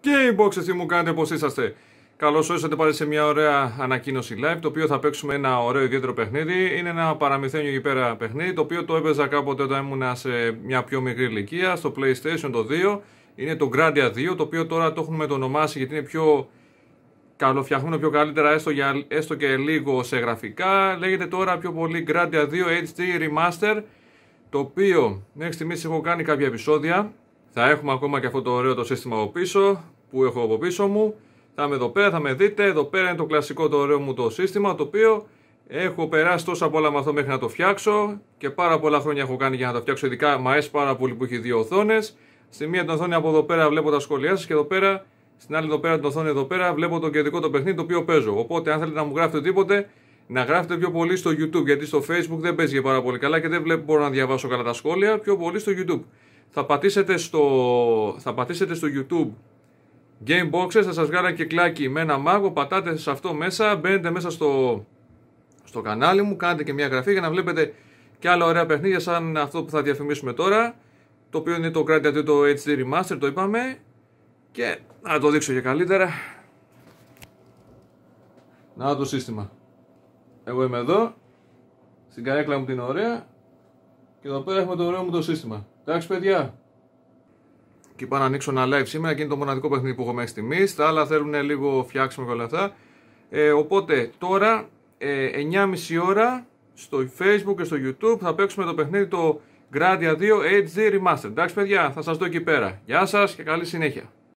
Και οι τι μου κάνετε πως είσαστε. Καλώς ήρθατε πάλι σε μια ωραία ανακοίνωση live, το οποίο θα παίξουμε ένα ωραίο ιδιαίτερο παιχνίδι. Είναι ένα παραμυθένιο εκεί πέρα παιχνίδι, το οποίο το έπαιζα κάποτε όταν ήμουν σε μια πιο μικρή ηλικία, στο PlayStation το 2. Είναι το Grandia 2, το οποίο τώρα το το μετονομάσει γιατί είναι πιο καλοφτιαχμένο, πιο καλύτερα, έστω, για, έστω και λίγο σε γραφικά. Λέγεται τώρα πιο πολύ Grandia 2 HD Remaster, το οποίο μέχρι στιγμής έχω κάνει κάποια επεισόδια. Θα έχουμε ακόμα και αυτό το ωραίο το σύστημα από πίσω που έχω από πίσω μου. Θα είμαι εδώ πέρα, θα με δείτε. Εδώ πέρα είναι το κλασικό το ωραίο μου το σύστημα το οποίο έχω περάσει τόσα πολλά με αυτό μέχρι να το φτιάξω και πάρα πολλά χρόνια έχω κάνει για να το φτιάξω. Ειδικά μου πάρα πολύ που έχει δύο οθόνες. Στη μία την οθόνη από εδώ πέρα βλέπω τα σχόλιά σας και εδώ πέρα στην άλλη εδώ πέρα την οθόνη εδώ πέρα βλέπω το κεντρικό το παιχνίδι το οποίο παίζω. Οπότε αν θέλετε να μου γράφετε οτιδήποτε να γράφετε πιο πολύ στο YouTube γιατί στο Facebook δεν παίζει πάρα πολύ καλά και δεν βλέπω, μπορώ να διαβάσω καλά τα σχόλια. Πιο πολύ στο YouTube θα πατήσετε στο, θα πατήσετε στο YouTube Game Boxes, θα σας βγάλω και κλάκι με ένα μάγο, πατάτε σε αυτό μέσα, μπαίνετε μέσα στο, στο κανάλι μου, κάνετε και μια γραφή για να βλέπετε και άλλα ωραία παιχνίδια σαν αυτό που θα διαφημίσουμε τώρα, το οποίο είναι το Grand το HD Remaster, το είπαμε, και να το δείξω και καλύτερα. Να το σύστημα. Εγώ είμαι εδώ, στην καρέκλα μου την ωραία, και εδώ πέρα έχουμε το ωραίο μου το σύστημα. Εντάξει, παιδιά. Και πάω να ανοίξω ένα live σήμερα και είναι το μοναδικό παιχνίδι που έχω μέχρι στιγμής. Τα άλλα θέλουν λίγο φτιάξιμο και όλα αυτά. Ε, οπότε τώρα ε, 9.30 ώρα στο facebook και στο youtube θα παίξουμε το παιχνίδι το Gradia 2 HD Remastered. Εντάξει παιδιά, θα σας δω εκεί πέρα. Γεια σας και καλή συνέχεια.